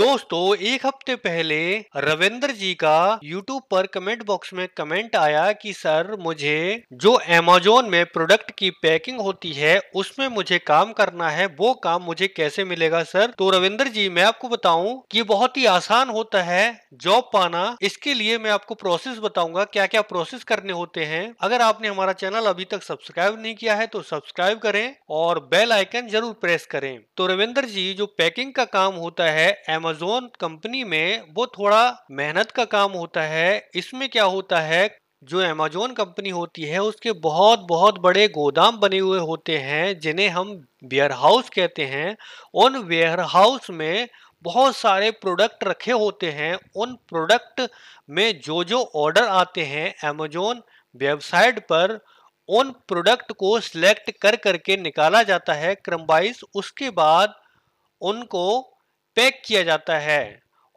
दोस्तों एक हफ्ते पहले रविंद्र जी का YouTube पर कमेंट बॉक्स में कमेंट आया कि सर मुझे जो Amazon में प्रोडक्ट की पैकिंग होती है उसमें मुझे काम करना है वो काम मुझे कैसे मिलेगा सर तो रविंद्र जी मैं आपको बताऊं कि बहुत ही आसान होता है जॉब पाना इसके लिए मैं आपको प्रोसेस बताऊंगा क्या क्या प्रोसेस करने होते हैं अगर आपने हमारा चैनल अभी तक सब्सक्राइब नहीं किया है तो सब्सक्राइब करें और बेल आइकन जरूर प्रेस करें तो रविंद्र जी जो पैकिंग का काम होता है एमेजोन अमेजोन कंपनी में वो थोड़ा मेहनत का काम होता है इसमें क्या होता है जो अमेजोन कंपनी होती है उसके बहुत बहुत बड़े गोदाम बने हुए होते हैं जिन्हें हम वेयर हाउस कहते हैं उन वेयर हाउस में बहुत सारे प्रोडक्ट रखे होते हैं उन प्रोडक्ट में जो जो ऑर्डर आते हैं अमेजोन वेबसाइट पर उन प्रोडक्ट को सिलेक्ट कर करके निकाला जाता है क्रमवाइज उसके बाद उनको पैक किया जाता है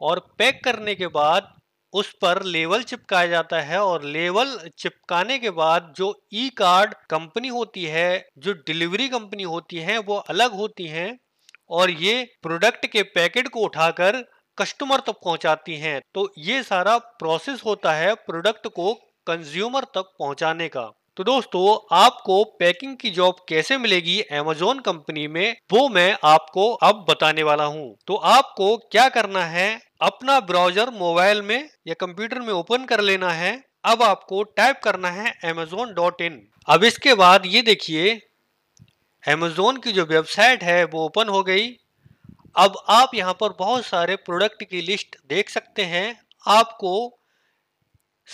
और पैक करने के बाद उस पर लेवल चिपकाया जाता है और लेवल चिपकाने के बाद जो ई कार्ड कंपनी होती है जो डिलीवरी कंपनी होती है वो अलग होती हैं और ये प्रोडक्ट के पैकेट को उठाकर कस्टमर तक पहुंचाती हैं तो ये सारा प्रोसेस होता है प्रोडक्ट को कंज्यूमर तक पहुंचाने का तो दोस्तों आपको पैकिंग की जॉब कैसे मिलेगी अमेजोन कंपनी में वो मैं आपको अब बताने वाला हूँ तो आपको क्या करना है अपना ब्राउजर मोबाइल में या कंप्यूटर में ओपन कर लेना है अब आपको टाइप करना है अमेजोन डॉट इन अब इसके बाद ये देखिए अमेजोन की जो वेबसाइट है वो ओपन हो गई अब आप यहाँ पर बहुत सारे प्रोडक्ट की लिस्ट देख सकते हैं आपको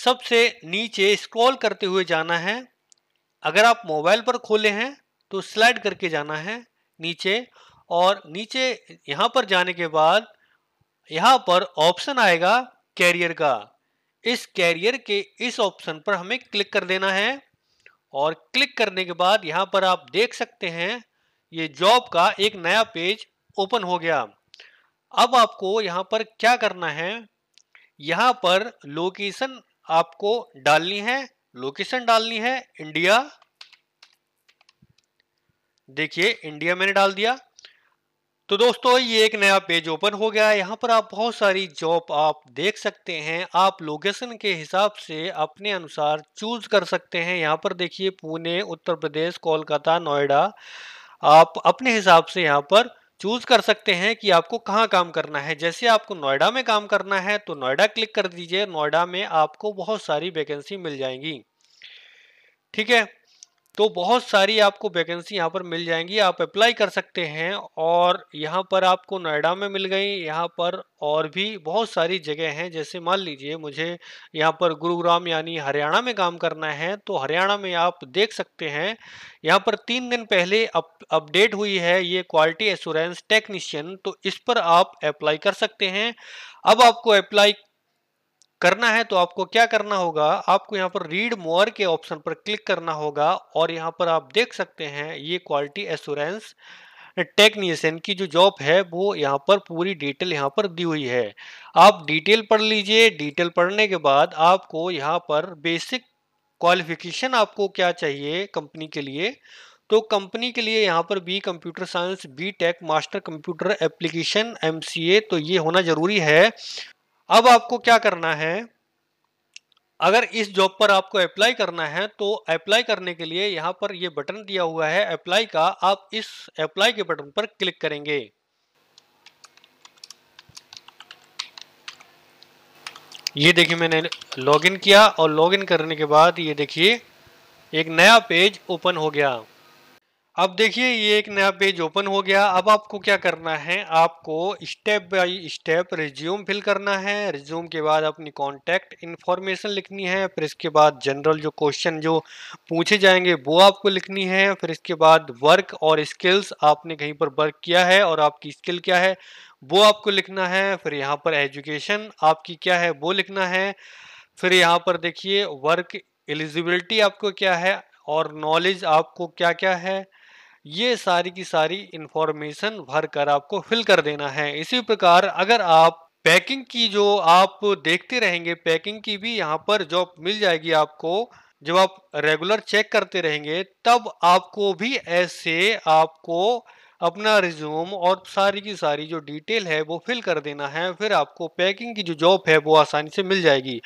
सबसे नीचे स्क्रॉल करते हुए जाना है अगर आप मोबाइल पर खोले हैं तो स्लाइड करके जाना है नीचे और नीचे यहाँ पर जाने के बाद यहाँ पर ऑप्शन आएगा कैरियर का इस कैरियर के इस ऑप्शन पर हमें क्लिक कर देना है और क्लिक करने के बाद यहाँ पर आप देख सकते हैं ये जॉब का एक नया पेज ओपन हो गया अब आपको यहाँ पर क्या करना है यहाँ पर लोकेशन आपको डालनी है लोकेशन डालनी है इंडिया देखिए इंडिया मैंने डाल दिया तो दोस्तों ये एक नया पेज ओपन हो गया है यहाँ पर आप बहुत सारी जॉब आप देख सकते हैं आप लोकेशन के हिसाब से अपने अनुसार चूज कर सकते हैं यहाँ पर देखिए पुणे उत्तर प्रदेश कोलकाता नोएडा आप अपने हिसाब से यहाँ पर चूज कर सकते हैं कि आपको कहाँ काम करना है जैसे आपको नोएडा में काम करना है तो नोएडा क्लिक कर दीजिए नोएडा में आपको बहुत सारी वैकेंसी मिल जाएंगी ठीक है तो बहुत सारी आपको वैकेंसी यहाँ पर मिल जाएंगी आप अप्लाई कर सकते हैं और यहाँ पर आपको नोएडा में मिल गई यहाँ पर और भी बहुत सारी जगह हैं जैसे मान लीजिए मुझे यहाँ पर गुरुग्राम यानी हरियाणा में काम करना है तो हरियाणा में आप देख सकते हैं यहाँ पर तीन दिन पहले अप अपडेट हुई है ये क्वालिटी एश्योरेंस टेक्नीशियन तो इस पर आप अप्लाई कर सकते हैं अब आपको अप्लाई करना है तो आपको क्या करना होगा आपको यहाँ पर रीड मोर के ऑप्शन पर क्लिक करना होगा और यहाँ पर आप देख सकते हैं ये क्वालिटी एश्योरेंस टेक्नीशियन की जो जॉब है वो यहाँ पर पूरी डिटेल यहाँ पर दी हुई है आप डिटेल पढ़ लीजिए डिटेल पढ़ने के बाद आपको यहाँ पर बेसिक क्वालिफिकेशन आपको क्या चाहिए कंपनी के लिए तो कंपनी के लिए यहाँ पर B computer science B tech master computer application M तो ये होना ज़रूरी है अब आपको क्या करना है अगर इस जॉब पर आपको अप्लाई करना है तो अप्लाई करने के लिए यहाँ पर ये बटन दिया हुआ है अप्लाई का आप इस अप्लाई के बटन पर क्लिक करेंगे ये देखिए मैंने लॉगिन किया और लॉगिन करने के बाद ये देखिए एक नया पेज ओपन हो गया अब देखिए ये एक नया पेज ओपन हो गया अब आपको क्या करना है आपको step by step resume fill करना है रिज्यूम के बाद अपनी कॉन्टैक्ट इन्फॉर्मेशन लिखनी है फिर इसके बाद जनरल जो क्वेश्चन जो पूछे जाएंगे वो आपको लिखनी है फिर इसके बाद वर्क और स्किल्स आपने कहीं पर वर्क किया है और आपकी स्किल क्या है वो आपको लिखना है फिर यहाँ पर एजुकेशन आपकी क्या है वो लिखना है फिर यहाँ पर देखिए वर्क एलिजिबिलिटी आपको क्या है और नॉलेज आपको क्या क्या है ये सारी की सारी इंफॉर्मेशन भर कर आपको फिल कर देना है इसी प्रकार अगर आप पैकिंग की जो आप देखते रहेंगे पैकिंग की भी यहाँ पर जॉब मिल जाएगी आपको जब आप रेगुलर चेक करते रहेंगे तब आपको भी ऐसे आपको अपना रिज्यूम और सारी की सारी जो डिटेल है वो फिल कर देना है फिर आपको पैकिंग की जो जॉब है वो आसानी से मिल जाएगी